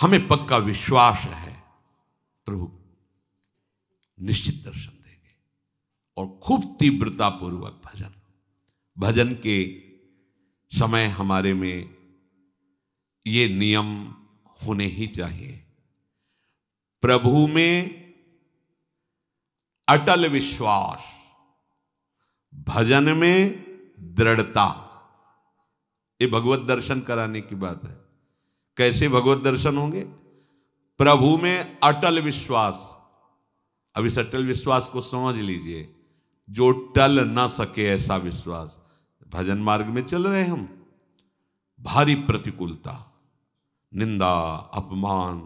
हमें पक्का विश्वास है प्रभु निश्चित दर्शन देंगे और खूब तीव्रता पूर्वक भजन भजन के समय हमारे में ये नियम होने ही चाहिए प्रभु में अटल विश्वास भजन में दृढ़ता ये भगवत दर्शन कराने की बात है कैसे भगवत दर्शन होंगे प्रभु में अटल विश्वास अब इस अटल विश्वास को समझ लीजिए जो टल ना सके ऐसा विश्वास भजन मार्ग में चल रहे हम भारी प्रतिकूलता निंदा अपमान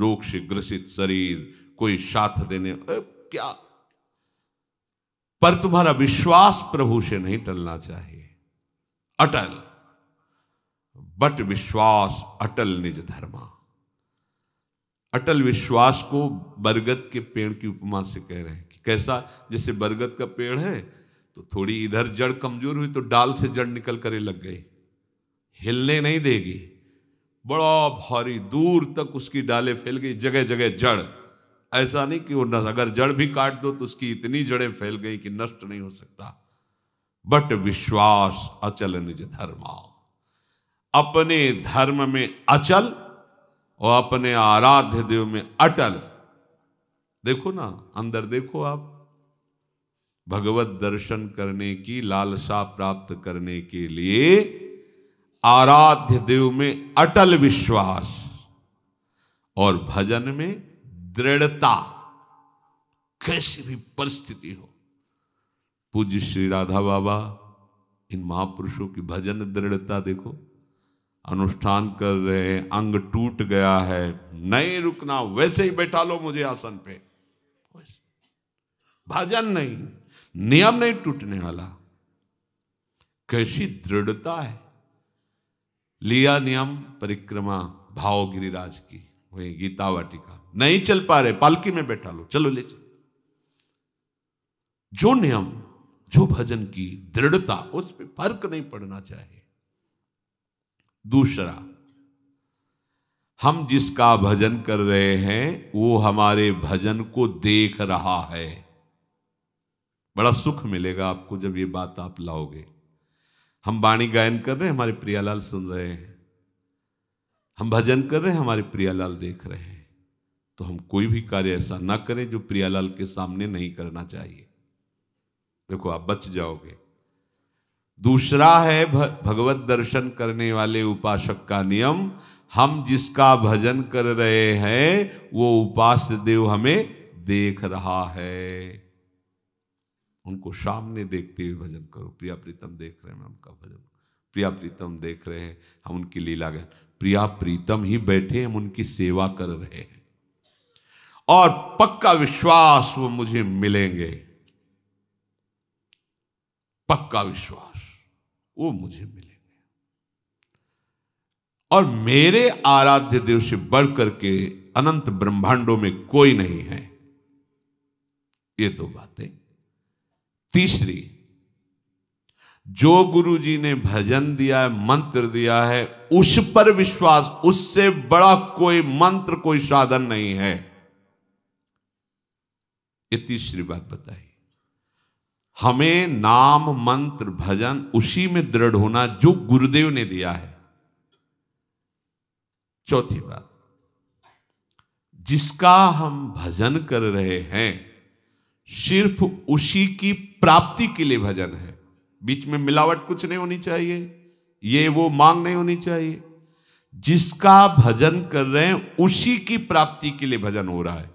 रोक्ष ग्रसित शरीर कोई साथ देने ए, क्या पर तुम्हारा विश्वास प्रभु से नहीं टलना चाहिए अटल बट विश्वास अटल निज धर्मा अटल विश्वास को बरगद के पेड़ की उपमा से कह रहे हैं कि कैसा जैसे बरगद का पेड़ है तो थोड़ी इधर जड़ कमजोर हुई तो डाल से जड़ निकल करे लग गई हिलने नहीं देगी बड़ा भारी दूर तक उसकी डालें फैल गई जगह जगह जड़ ऐसा नहीं कि वो न अगर जड़ भी काट दो तो उसकी इतनी जड़ें फैल गई कि नष्ट नहीं हो सकता बट विश्वास अचल निज धर्मा अपने धर्म में अचल और अपने आराध्य देव में अटल देखो ना अंदर देखो आप भगवत दर्शन करने की लालसा प्राप्त करने के लिए आराध्य देव में अटल विश्वास और भजन में दृढ़ता कैसी भी परिस्थिति हो पूज्य श्री राधा बाबा इन महापुरुषों की भजन दृढ़ता देखो अनुष्ठान कर रहे हैं अंग टूट गया है नहीं रुकना वैसे ही बैठा लो मुझे आसन पे भजन नहीं नियम नहीं टूटने वाला कैसी दृढ़ता है लिया नियम परिक्रमा भाव गिरिराज की वही गीता वाटिका नहीं चल पा रहे पालकी में बैठा लो चलो ले चलो जो नियम जो भजन की दृढ़ता उस पर फर्क नहीं पड़ना चाहिए दूसरा हम जिसका भजन कर रहे हैं वो हमारे भजन को देख रहा है बड़ा सुख मिलेगा आपको जब ये बात आप लाओगे हम वाणी गायन कर रहे हैं हमारे प्रियालाल सुन रहे हैं हम भजन कर रहे हैं हमारे प्रियालाल देख रहे हैं तो हम कोई भी कार्य ऐसा ना करें जो प्रियालाल के सामने नहीं करना चाहिए देखो आप बच जाओगे दूसरा है भगवत दर्शन करने वाले उपासक का नियम हम जिसका भजन कर रहे हैं वो उपास देव हमें देख रहा है उनको सामने देखते हुए भजन करो प्रिया प्रीतम देख रहे हैं मैं उनका भजन प्रिया प्रीतम देख रहे हैं हम उनकी लीला गए प्रिया प्रीतम ही बैठे हम उनकी सेवा कर रहे हैं और पक्का विश्वास वो मुझे मिलेंगे पक्का विश्वास वो मुझे मिलेंगे और मेरे आराध्य देव से बढ़ करके अनंत ब्रह्मांडों में कोई नहीं है ये दो बातें तीसरी जो गुरु जी ने भजन दिया है मंत्र दिया है उस पर विश्वास उससे बड़ा कोई मंत्र कोई साधन नहीं है ये तीसरी बात बताई हमें नाम मंत्र भजन उसी में दृढ़ होना जो गुरुदेव ने दिया है चौथी बात जिसका हम भजन कर रहे हैं सिर्फ उसी की प्राप्ति के लिए भजन है बीच में मिलावट कुछ नहीं होनी चाहिए ये वो मांग नहीं होनी चाहिए जिसका भजन कर रहे हैं उसी की प्राप्ति के लिए भजन हो रहा है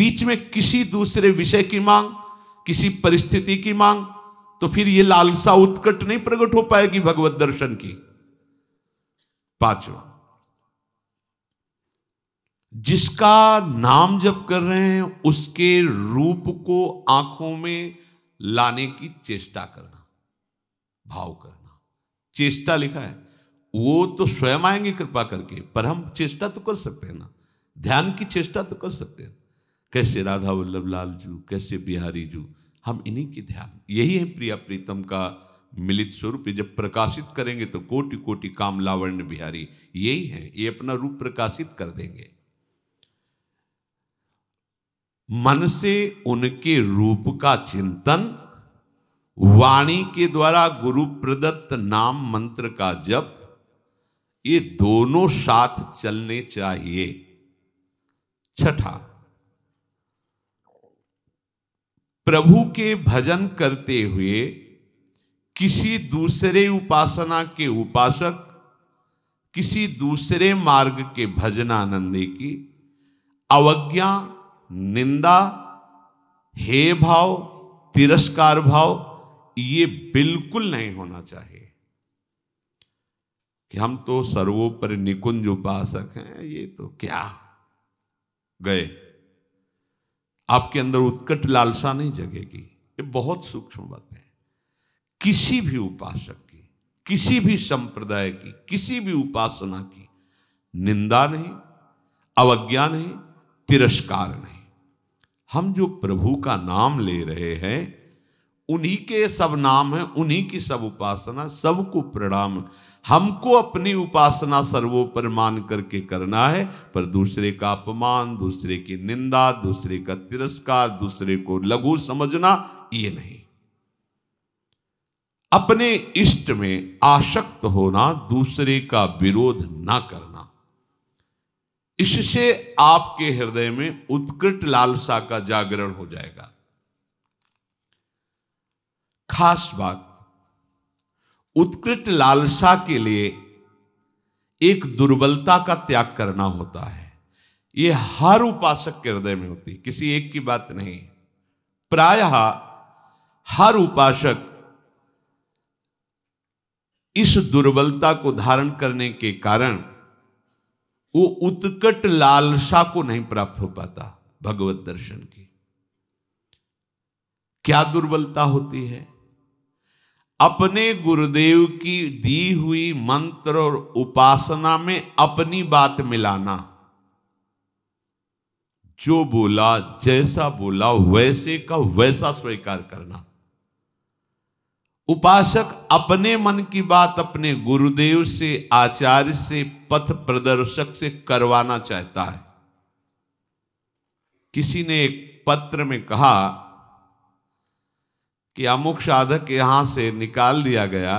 बीच में किसी दूसरे विषय की मांग किसी परिस्थिति की मांग तो फिर ये लालसा उत्कट नहीं प्रकट हो पाएगी भगवत दर्शन की पांचवा जिसका नाम जप कर रहे हैं उसके रूप को आंखों में लाने की चेष्टा करना भाव करना चेष्टा लिखा है वो तो स्वयं आएंगे कृपा करके पर हम चेष्टा तो कर सकते हैं ना ध्यान की चेष्टा तो कर सकते हैं कैसे राधा वल्लभ लाल जू कैसे बिहारी जू हम इन्हीं की ध्यान यही है प्रिया प्रीतम का मिलित स्वरूप जब प्रकाशित करेंगे तो कोटि कोटि काम लावण्य बिहारी यही है ये अपना रूप प्रकाशित कर देंगे मन से उनके रूप का चिंतन वाणी के द्वारा गुरु प्रदत्त नाम मंत्र का जप ये दोनों साथ चलने चाहिए छठा प्रभु के भजन करते हुए किसी दूसरे उपासना के उपासक किसी दूसरे मार्ग के भजनानंदे की अवज्ञा निंदा हे भाव तिरस्कार भाव ये बिल्कुल नहीं होना चाहिए कि हम तो सर्वोपरि निकुंज उपासक हैं ये तो क्या गए आपके अंदर उत्कट लालसा नहीं जगेगी ये बहुत सूक्ष्म बात है किसी भी उपासक की किसी भी संप्रदाय की किसी भी उपासना की निंदा नहीं अवज्ञा नहीं तिरस्कार नहीं हम जो प्रभु का नाम ले रहे हैं उन्हीं के सब नाम हैं उन्हीं की सब उपासना सबको प्रणाम हमको अपनी उपासना सर्वोपर मान करके करना है पर दूसरे का अपमान दूसरे की निंदा दूसरे का तिरस्कार दूसरे को लघु समझना ये नहीं अपने इष्ट में आशक्त होना दूसरे का विरोध ना करना इससे आपके हृदय में उत्कृष्ट लालसा का जागरण हो जाएगा खास बात उत्कृष्ट लालसा के लिए एक दुर्बलता का त्याग करना होता है ये हर उपासक के हृदय में होती किसी एक की बात नहीं प्रायः हर उपासक इस दुर्बलता को धारण करने के कारण वो उत्कट लालसा को नहीं प्राप्त हो पाता भगवत दर्शन की क्या दुर्बलता होती है अपने गुरुदेव की दी हुई मंत्र और उपासना में अपनी बात मिलाना जो बोला जैसा बोला वैसे का वैसा स्वीकार करना उपासक अपने मन की बात अपने गुरुदेव से आचार्य से पथ प्रदर्शक से करवाना चाहता है किसी ने एक पत्र में कहा कि अमुक साधक यहां से निकाल दिया गया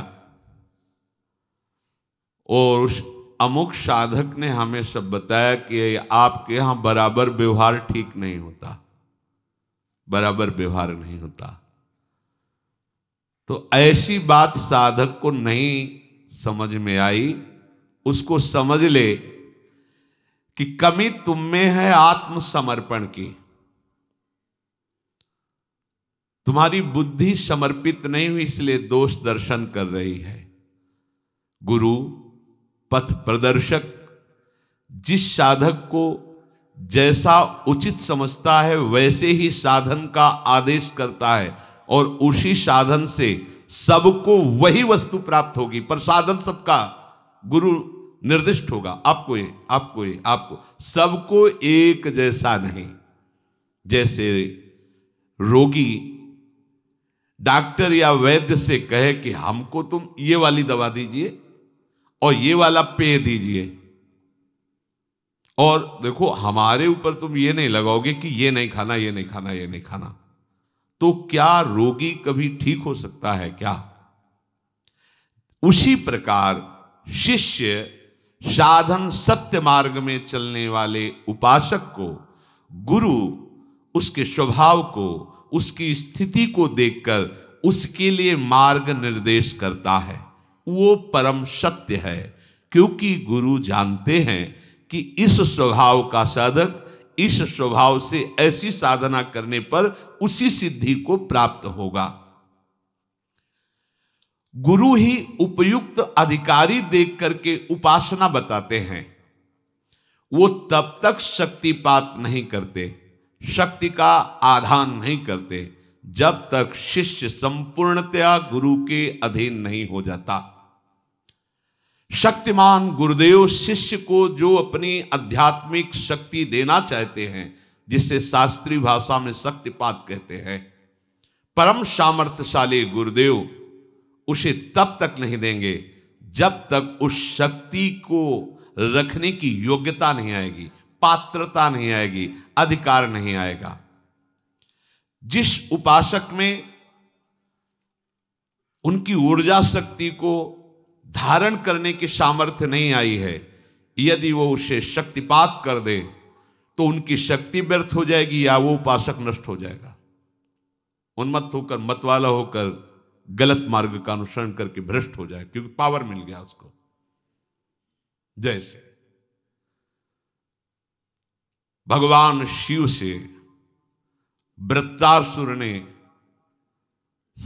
और उस अमुक साधक ने हमें सब बताया कि आपके यहां बराबर व्यवहार ठीक नहीं होता बराबर व्यवहार नहीं होता तो ऐसी बात साधक को नहीं समझ में आई उसको समझ ले कि कमी तुम में है आत्मसमर्पण की तुम्हारी बुद्धि समर्पित नहीं हुई इसलिए दोष दर्शन कर रही है गुरु पथ प्रदर्शक जिस साधक को जैसा उचित समझता है वैसे ही साधन का आदेश करता है और उसी साधन से सबको वही वस्तु प्राप्त होगी पर साधन सबका गुरु निर्दिष्ट होगा आपको ये आपको ये आपको सबको एक जैसा नहीं जैसे रोगी डॉक्टर या वैद्य से कहे कि हमको तुम ये वाली दवा दीजिए और ये वाला पेय दीजिए और देखो हमारे ऊपर तुम ये नहीं लगाओगे कि ये नहीं खाना ये नहीं खाना ये नहीं खाना तो क्या रोगी कभी ठीक हो सकता है क्या उसी प्रकार शिष्य साधन सत्य मार्ग में चलने वाले उपासक को गुरु उसके स्वभाव को उसकी स्थिति को देखकर उसके लिए मार्ग निर्देश करता है वो परम सत्य है क्योंकि गुरु जानते हैं कि इस स्वभाव का साधक इस स्वभाव से ऐसी साधना करने पर उसी सिद्धि को प्राप्त होगा गुरु ही उपयुक्त अधिकारी देख करके उपासना बताते हैं वो तब तक शक्तिपात नहीं करते शक्ति का आधान नहीं करते जब तक शिष्य संपूर्णतया गुरु के अधीन नहीं हो जाता शक्तिमान गुरुदेव शिष्य को जो अपनी आध्यात्मिक शक्ति देना चाहते हैं जिसे शास्त्रीय भाषा में शक्तिपात कहते हैं परम सामर्थ्यशाली गुरुदेव उसे तब तक नहीं देंगे जब तक उस शक्ति को रखने की योग्यता नहीं आएगी पात्रता नहीं आएगी अधिकार नहीं आएगा जिस उपासक में उनकी ऊर्जा शक्ति को धारण करने की सामर्थ्य नहीं आई है यदि वो उसे शक्तिपात कर दे तो उनकी शक्ति व्यर्थ हो जाएगी या वो उपासक नष्ट हो जाएगा उन्मत्त होकर मतवाला होकर गलत मार्ग का अनुसरण करके भ्रष्ट हो जाए क्योंकि पावर मिल गया उसको जैसे भगवान शिव से वृत्तासुर ने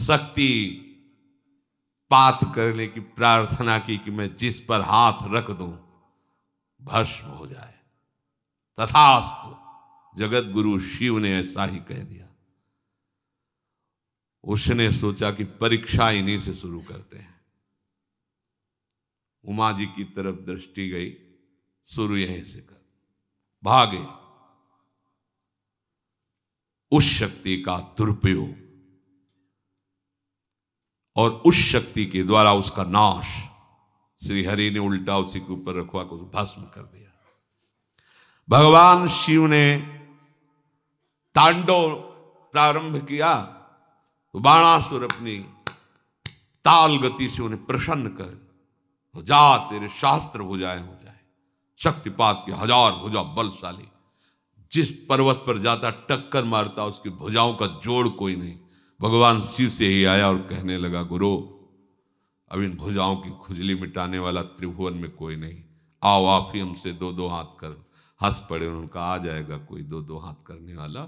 शक्ति पात करने की प्रार्थना की कि मैं जिस पर हाथ रख दू भस्म हो जाए तथास्तु जगत गुरु शिव ने ऐसा ही कह दिया उसने सोचा कि परीक्षा इन्हीं से शुरू करते हैं उमा जी की तरफ दृष्टि गई शुरू यहीं से कर भागे उस शक्ति का दुरुपयोग और उस शक्ति के द्वारा उसका नाश श्री हरि ने उल्टा उसी के ऊपर रखवा को भस्म कर दिया भगवान शिव ने तांडव प्रारंभ किया तो बाणासुर अपनी ताल गति से उन्हें प्रसन्न कर जा तेरे शास्त्र भुजाएं हो जाए शक्तिपात के हजार भुजा बलशाली जिस पर्वत पर जाता टक्कर मारता उसकी भुजाओं का जोड़ कोई नहीं भगवान शिव से ही आया और कहने लगा गुरु अब इन भुजाओं की खुजली मिटाने वाला त्रिभुवन में कोई नहीं आओ आप ही हमसे दो दो हाथ कर हंस पड़े उनका आ जाएगा कोई दो दो हाथ करने वाला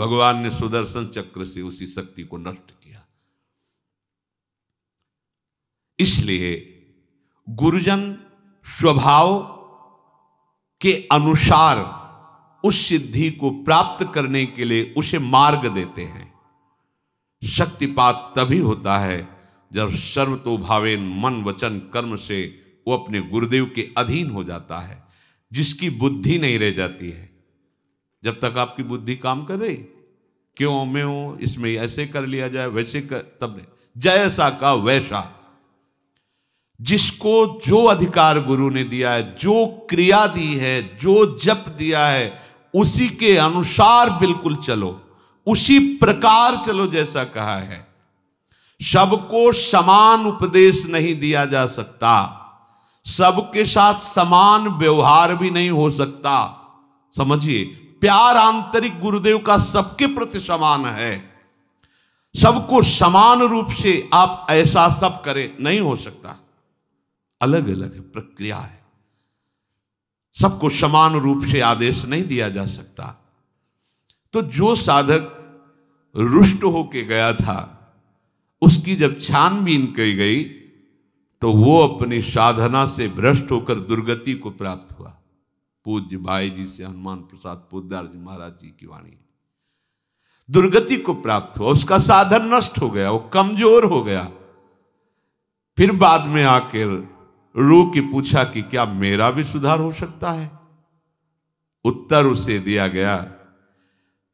भगवान ने सुदर्शन चक्र से उसी शक्ति को नष्ट किया इसलिए गुरुजन स्वभाव के अनुसार उस सिद्धि को प्राप्त करने के लिए उसे मार्ग देते हैं शक्तिपात तभी होता है जब सर्वतोभावेन मन वचन कर्म से वो अपने गुरुदेव के अधीन हो जाता है जिसकी बुद्धि नहीं रह जाती है जब तक आपकी बुद्धि काम करे क्यों मैं हूं इसमें ऐसे कर लिया जाए वैसे कर तब जैसा का वैसा जिसको जो अधिकार गुरु ने दिया है जो क्रिया दी है जो जप दिया है उसी के अनुसार बिल्कुल चलो उसी प्रकार चलो जैसा कहा है सबको समान उपदेश नहीं दिया जा सकता सबके साथ समान व्यवहार भी नहीं हो सकता समझिए प्यार आंतरिक गुरुदेव का सबके प्रति समान है सबको समान रूप से आप ऐसा सब करें नहीं हो सकता अलग अलग प्रक्रिया है सबको समान रूप से आदेश नहीं दिया जा सकता तो जो साधक रुष्ट होके गया था उसकी जब छानबीन की गई तो वो अपनी साधना से भ्रष्ट होकर दुर्गति को प्राप्त हुआ पूज्य भाई जी से हनुमान प्रसाद पोदार जी महाराज जी की वाणी दुर्गति को प्राप्त हुआ उसका साधन नष्ट हो गया वो कमजोर हो गया फिर बाद में आकर रू के पूछा कि क्या मेरा भी सुधार हो सकता है उत्तर उसे दिया गया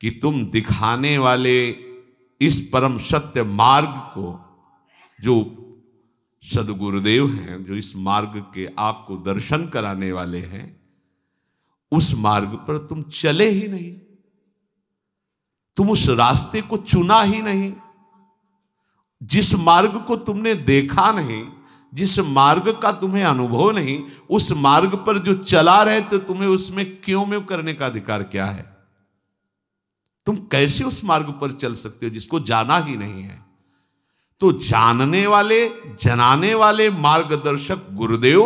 कि तुम दिखाने वाले इस परम सत्य मार्ग को जो सदगुरुदेव हैं जो इस मार्ग के आपको दर्शन कराने वाले हैं उस मार्ग पर तुम चले ही नहीं तुम उस रास्ते को चुना ही नहीं जिस मार्ग को तुमने देखा नहीं जिस मार्ग का तुम्हें अनुभव नहीं उस मार्ग पर जो चला रहे तो तुम्हें उसमें क्यों में करने का अधिकार क्या है तुम कैसे उस मार्ग पर चल सकते हो जिसको जाना ही नहीं है तो जानने वाले जनाने वाले मार्गदर्शक गुरुदेव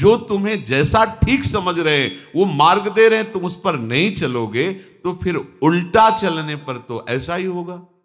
जो तुम्हें जैसा ठीक समझ रहे वो मार्ग दे रहे हैं तुम उस पर नहीं चलोगे तो फिर उल्टा चलने पर तो ऐसा ही होगा